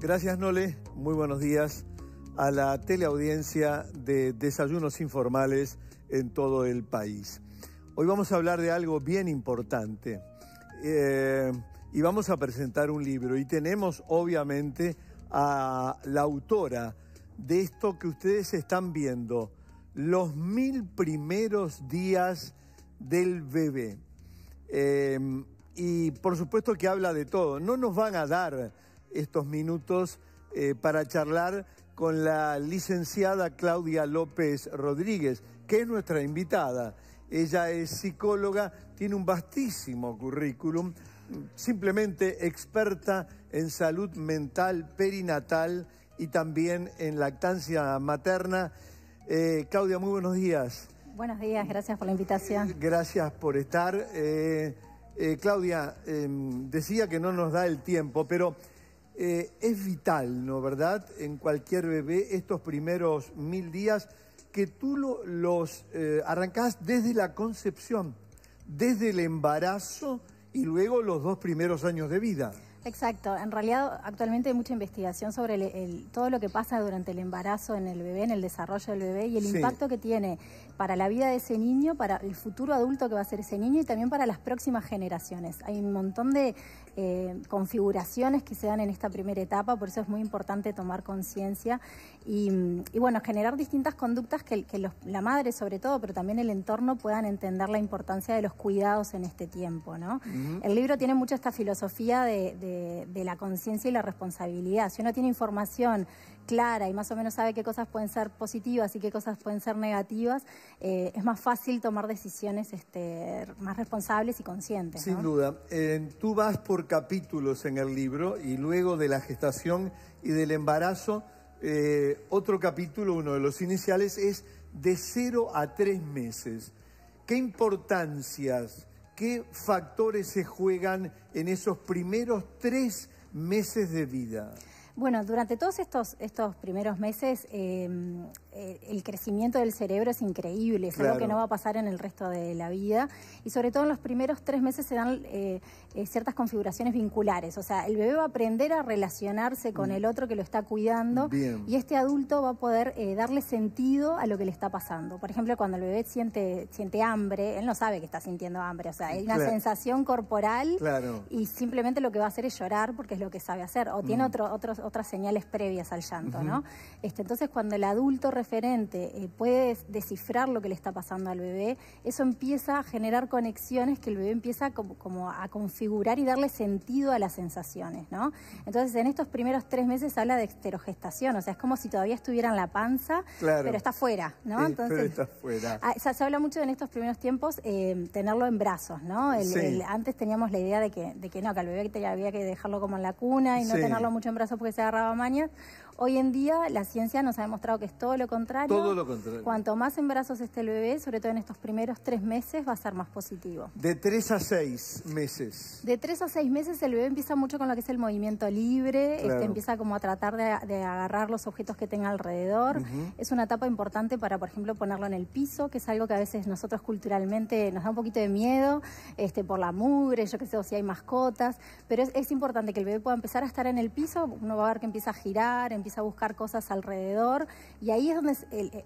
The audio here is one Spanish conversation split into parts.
Gracias Nole, muy buenos días a la teleaudiencia de Desayunos Informales en todo el país. Hoy vamos a hablar de algo bien importante eh, y vamos a presentar un libro y tenemos obviamente a la autora de esto que ustedes están viendo, los mil primeros días del bebé. Eh, y por supuesto que habla de todo, no nos van a dar estos minutos eh, para charlar con la licenciada Claudia López Rodríguez, que es nuestra invitada. Ella es psicóloga, tiene un vastísimo currículum, simplemente experta en salud mental perinatal y también en lactancia materna. Eh, Claudia, muy buenos días. Buenos días, gracias por la invitación. Eh, gracias por estar. Claudia, em, decía que no nos da el tiempo, pero eh, es vital, ¿no verdad? En cualquier bebé, estos primeros mil días, que tú los arrancas eh, arrancás desde la concepción, desde el embarazo y luego los dos primeros años de vida. Exacto, en realidad actualmente hay mucha investigación sobre todo lo que pasa durante el embarazo en el bebé, en el desarrollo del bebé y el impacto que tiene para la vida de ese niño, para el futuro adulto que va a ser ese niño y también para las próximas generaciones. Hay un montón de eh, configuraciones que se dan en esta primera etapa, por eso es muy importante tomar conciencia y, mm, bueno, generar distintas conductas que, la madre sobre todo, pero también el entorno puedan entender la importancia de los cuidados en este tiempo. ¿no? El libro tiene mucho esta filosofía de de, la conciencia y la responsabilidad. Si uno tiene información clara y más o menos sabe qué cosas pueden ser positivas y qué cosas pueden ser negativas, eh, es más fácil tomar decisiones este, más responsables y conscientes. Sin duda. Eh, tú vas por capítulos en el libro y luego de la gestación y del embarazo, eh, otro capítulo, uno de los iniciales, es de cero a tres meses. ¿Qué importancias qué factores se juegan en esos primeros tres meses de vida. Bueno, durante todos estos, estos primeros meses eh, eh, el crecimiento del cerebro es increíble, es algo que no va a pasar en el resto de la vida y sobre todo en los primeros tres meses se dan eh, ciertas configuraciones vinculares, o sea, el bebé va a aprender a relacionarse con mm. el otro que lo está cuidando y este adulto va a poder darle sentido a lo que le está pasando. Por ejemplo, cuando el bebé siente, siente hambre, él no sabe que está sintiendo hambre, o sea, hay una sensación corporal y simplemente lo que va a hacer es llorar porque es lo que sabe hacer o tiene mm. otro, otros otras señales previas al llanto, ¿no? Este, entonces, cuando el adulto referente eh, puede descifrar lo que le está pasando al bebé, eso empieza a generar conexiones que el bebé empieza como, a configurar y darle sentido a las sensaciones, ¿no? Entonces, en estos primeros tres meses habla de exterogestación, o sea, es como si todavía estuviera en la panza, pero está fuera, ¿no? está fuera. Ah, se habla mucho en estos primeros tiempos eh, tenerlo en brazos, ¿no? antes teníamos la idea de que, no, que al bebé había que dejarlo como en la cuna y no tenerlo mucho en brazos porque se agarraba mañas Hoy en día la ciencia nos ha demostrado que es todo lo contrario. Todo lo contrario. Cuanto más en brazos esté el bebé, sobre todo en estos primeros tres meses, va a ser más positivo. De tres a seis meses. De tres a seis meses el bebé empieza mucho con lo que es el movimiento libre, este, empieza como a tratar de, agarrar los objetos que tenga alrededor. Es una etapa importante para, por ejemplo, ponerlo en el piso, que es algo que a veces nosotros culturalmente nos da un poquito de miedo este, por la mugre, yo qué sé, o si hay mascotas. Pero es, importante que el bebé pueda empezar a estar en el piso, uno va a ver que empieza a girar, empieza empieza a buscar cosas alrededor y ahí es donde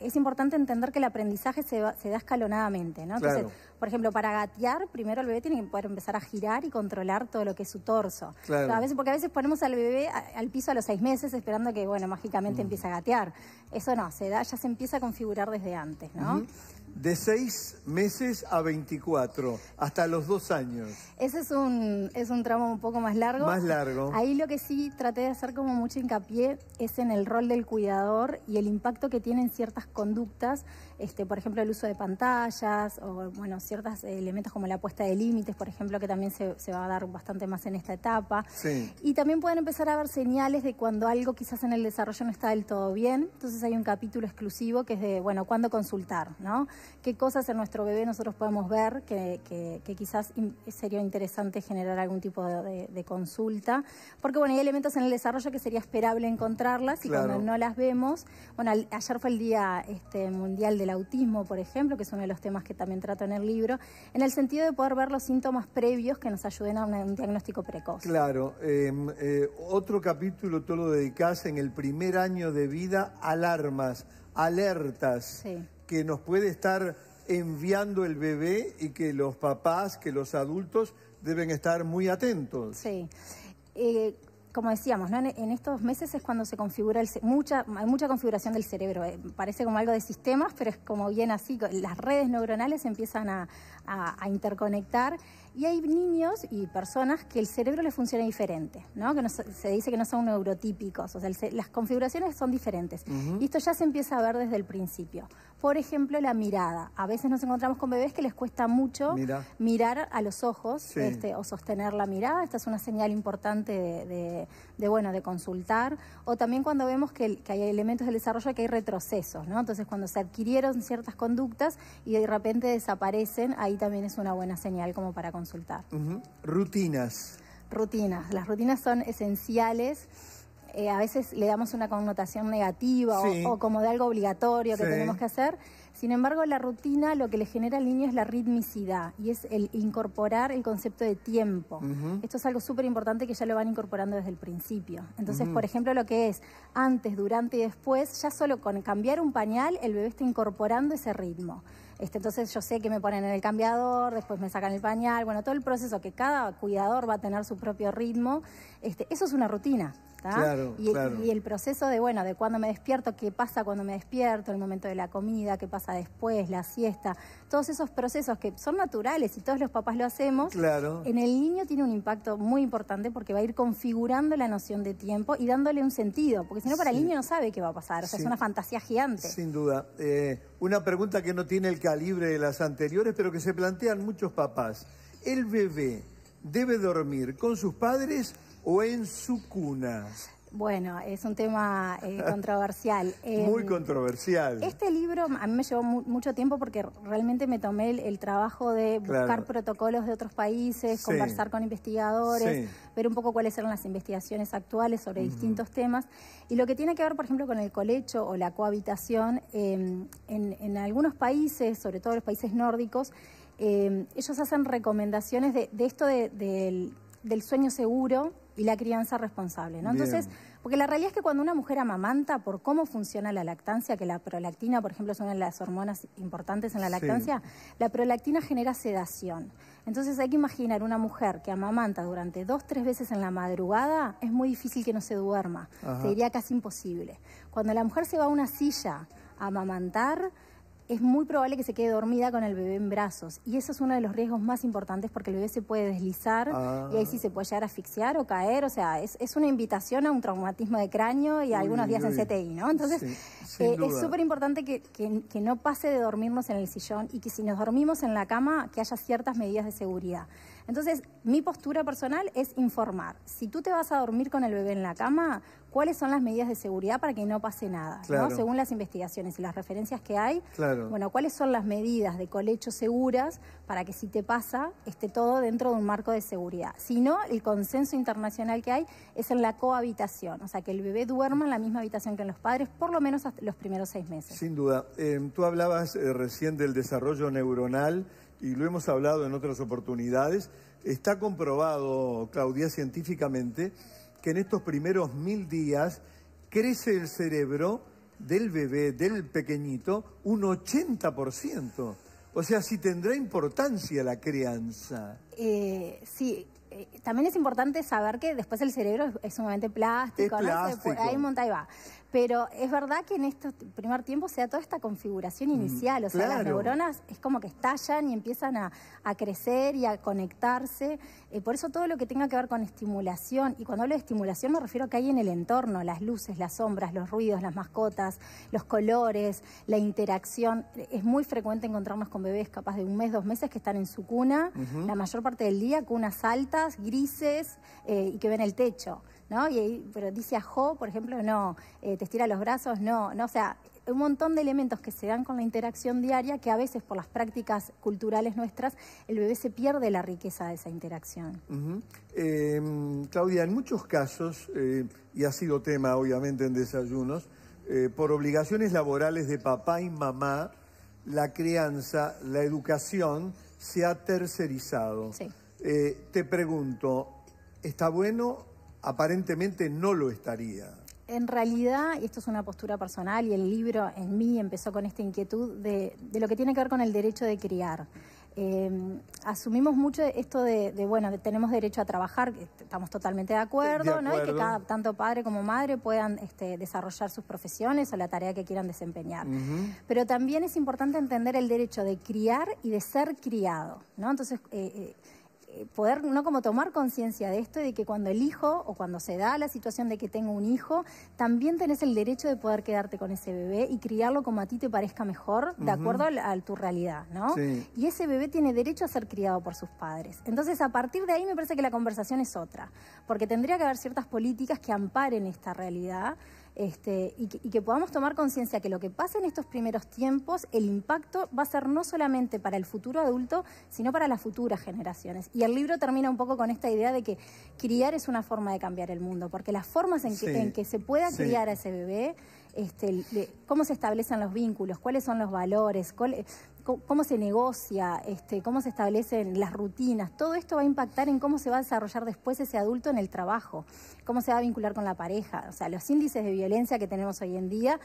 es, importante entender que el aprendizaje se, da escalonadamente, ¿no? Entonces, por ejemplo, para gatear, primero el bebé tiene que poder empezar a girar y controlar todo lo que es su torso. a veces, porque a veces ponemos al bebé al piso a los seis meses esperando que, bueno, mágicamente empiece a gatear. Eso no, se da, ya se empieza a configurar desde antes, ¿no? De seis meses a 24, hasta los dos años. Ese es un, es un tramo un poco más largo. Más largo. Ahí lo que sí traté de hacer como mucho hincapié es en el rol del cuidador y el impacto que tienen ciertas conductas, este, por ejemplo, el uso de pantallas o, bueno, ciertos elementos como la puesta de límites, por ejemplo, que también se, se va a dar bastante más en esta etapa. Y también pueden empezar a ver señales de cuando algo quizás en el desarrollo no está del todo bien. Entonces hay un capítulo exclusivo que es de, bueno, cuándo consultar, ¿no? qué cosas en nuestro bebé nosotros podemos ver que, quizás sería interesante generar algún tipo de, consulta. Porque bueno, hay elementos en el desarrollo que sería esperable encontrarlas y cuando no las vemos, bueno, ayer fue el Día este, Mundial del Autismo, por ejemplo, que es uno de los temas que también trata en el libro, en el sentido de poder ver los síntomas previos que nos ayuden a un diagnóstico precoz. Claro, em, eh, otro capítulo tú lo dedicas en el primer año de vida, alarmas, alertas que nos puede estar enviando el bebé y que los papás, que los adultos deben estar muy atentos. Sí. Eh, como decíamos, en, estos meses es cuando se configura el, mucha, hay mucha configuración del cerebro. Eh, parece como algo de sistemas, pero es como bien así. Las redes neuronales empiezan a, interconectar y hay niños y personas que el cerebro les funciona diferente, que se dice que no son neurotípicos, o sea, las configuraciones son diferentes. Y esto ya se empieza a ver desde el principio. Por ejemplo, la mirada. A veces nos encontramos con bebés que les cuesta mucho mirar a los ojos este, o sostener la mirada. Esta es una señal importante de de, bueno, de consultar, o también cuando vemos que, hay elementos del desarrollo que hay retrocesos, ¿no? Entonces, cuando se adquirieron ciertas conductas y de repente desaparecen, ahí también es una buena señal como para consultar. Rutinas. Rutinas. Las rutinas son esenciales. Eh, a veces le damos una connotación negativa o, como de algo obligatorio que tenemos que hacer. Sin embargo, la rutina lo que le genera al niño es la ritmicidad y es el incorporar el concepto de tiempo. Esto es algo súper importante que ya lo van incorporando desde el principio. Entonces, por ejemplo, lo que es antes, durante y después, ya solo con cambiar un pañal, el bebé está incorporando ese ritmo. Este, entonces yo sé que me ponen en el cambiador, después me sacan el pañal, bueno, todo el proceso que cada cuidador va a tener su propio ritmo, este, eso es una rutina. Claro, y, el proceso de, bueno, de cuando me despierto, qué pasa cuando me despierto, el momento de la comida, qué pasa después, la siesta, todos esos procesos que son naturales y todos los papás lo hacemos, en el niño tiene un impacto muy importante porque va a ir configurando la noción de tiempo y dándole un sentido, porque si no para el niño no sabe qué va a pasar, o sea, es una fantasía gigante. Sin duda. Eh una pregunta que no tiene el calibre de las anteriores, pero que se plantean muchos papás. ¿El bebé debe dormir con sus padres o en su cuna? Bueno, es un tema eh, controversial. Muy em, controversial. Este libro a mí me llevó mucho tiempo porque realmente me tomé el, trabajo de buscar protocolos de otros países, conversar con investigadores, ver un poco cuáles eran las investigaciones actuales sobre distintos temas. Y lo que tiene que ver, por ejemplo, con el colecho o la cohabitación, em, en, algunos países, sobre todo los países nórdicos, em, ellos hacen recomendaciones de, esto del, sueño seguro y la crianza responsable, ¿no? Entonces, porque la realidad es que cuando una mujer amamanta, por cómo funciona la lactancia, que la prolactina, por ejemplo, es una de las hormonas importantes en la lactancia, la prolactina genera sedación. Entonces hay que imaginar una mujer que amamanta durante dos, tres veces en la madrugada, es muy difícil que no se duerma, Sería casi imposible. Cuando la mujer se va a una silla a amamantar, es muy probable que se quede dormida con el bebé en brazos. Y eso es uno de los riesgos más importantes porque el bebé se puede deslizar y ahí sí ah. se puede llegar a asfixiar o caer. O sea, es, una invitación a un traumatismo de cráneo y a algunos días de en CTI, ¿no? Entonces, eh, es súper importante que, que, que no pase de dormirnos en el sillón y que si nos dormimos en la cama, que haya ciertas medidas de seguridad. Entonces, mi postura personal es informar. Si tú te vas a dormir con el bebé en la cama, ¿cuáles son las medidas de seguridad para que no pase nada? Según las investigaciones y las referencias que hay, bueno, ¿cuáles son las medidas de colecho seguras para que si te pasa esté todo dentro de un marco de seguridad? Si no, el consenso internacional que hay es en la cohabitación, o sea, que el bebé duerma en la misma habitación que en los padres, por lo menos hasta los primeros seis meses. Sin duda. Eh, tú hablabas eh, recién del desarrollo neuronal y lo hemos hablado en otras oportunidades, está comprobado, Claudia, científicamente, que en estos primeros mil días crece el cerebro del bebé, del pequeñito, un 80%. O sea, si tendrá importancia la crianza. Eh, sí, eh, también es importante saber que después el cerebro es, sumamente plástico. plástico. ¿no? Se, hay un va. Pero es verdad que en este primer tiempo se da toda esta configuración mm, inicial, o sea, las neuronas es como que estallan y empiezan a, crecer y a conectarse. Eh, por eso todo lo que tenga que ver con estimulación, y cuando hablo de estimulación me refiero a que hay en el entorno, las luces, las sombras, los ruidos, las mascotas, los colores, la interacción. Es muy frecuente encontrarnos con bebés capaz de un mes, dos meses que están en su cuna, la mayor parte del día, cunas altas, grises eh, y que ven el techo. ¿no? Y pero dice a Jo, por ejemplo, no, eh, te estira los brazos, no, no, o sea, un montón de elementos que se dan con la interacción diaria que a veces por las prácticas culturales nuestras el bebé se pierde la riqueza de esa interacción. Em, Claudia, en muchos casos, eh, y ha sido tema obviamente en desayunos, eh, por obligaciones laborales de papá y mamá, la crianza, la educación se ha tercerizado. Sí. te pregunto, ¿está bueno aparentemente no lo estaría. En realidad, y esto es una postura personal y el libro en mí empezó con esta inquietud de, lo que tiene que ver con el derecho de criar. Eh, asumimos mucho esto de, bueno, tenemos derecho a trabajar, estamos totalmente de acuerdo, ¿no? Y que cada, tanto padre como madre puedan este, desarrollar sus profesiones o la tarea que quieran desempeñar. Pero también es importante entender el derecho de criar y de ser criado, ¿no? Entonces, eh, eh, poder no como tomar conciencia de esto y de que cuando elijo o cuando se da la situación de que tengo un hijo, también tenés el derecho de poder quedarte con ese bebé y criarlo como a ti te parezca mejor, de acuerdo a, tu realidad, ¿no? Y ese bebé tiene derecho a ser criado por sus padres. Entonces, a partir de ahí me parece que la conversación es otra, porque tendría que haber ciertas políticas que amparen esta realidad este, y, que, podamos tomar conciencia que lo que pasa en estos primeros tiempos, el impacto va a ser no solamente para el futuro adulto, sino para las futuras generaciones. Y el libro termina un poco con esta idea de que criar es una forma de cambiar el mundo, porque las formas en que, se pueda criar a ese bebé, este, cómo se establecen los vínculos, cuáles son los valores, cómo se negocia, este, cómo se establecen las rutinas, todo esto va a impactar en cómo se va a desarrollar después ese adulto en el trabajo, cómo se va a vincular con la pareja. O sea, los índices de violencia que tenemos hoy en día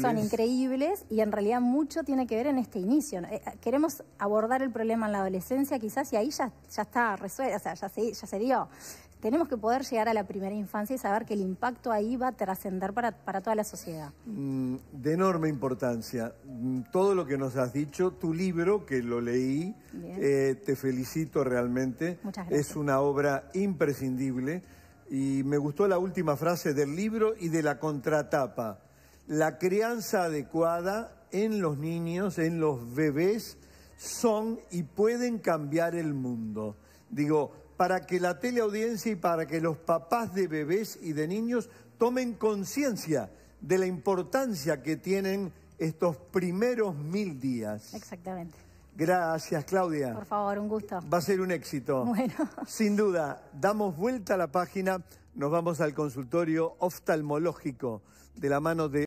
son increíbles y en realidad mucho tiene que ver en este inicio. Eh, eh, queremos abordar el problema en la adolescencia quizás y ahí ya, ya está resuelto, o sea, ya se, ya se dio tenemos que poder llegar a la primera infancia y saber que el impacto ahí va a trascender para, toda la sociedad. Mm, de enorme importancia. Mm, todo lo que nos has dicho, tu libro, que lo leí, eh, te felicito realmente. Muchas gracias. Es una obra imprescindible y me gustó la última frase del libro y de la contratapa. La crianza adecuada en los niños, en los bebés, son y pueden cambiar el mundo. Digo, para que la teleaudiencia y para que los papás de bebés y de niños tomen conciencia de la importancia que tienen estos primeros mil días. Exactamente. Gracias, Claudia. Por favor, un gusto. Va a ser un éxito. Bueno. Sin duda, damos vuelta a la página, nos vamos al consultorio oftalmológico de la mano de...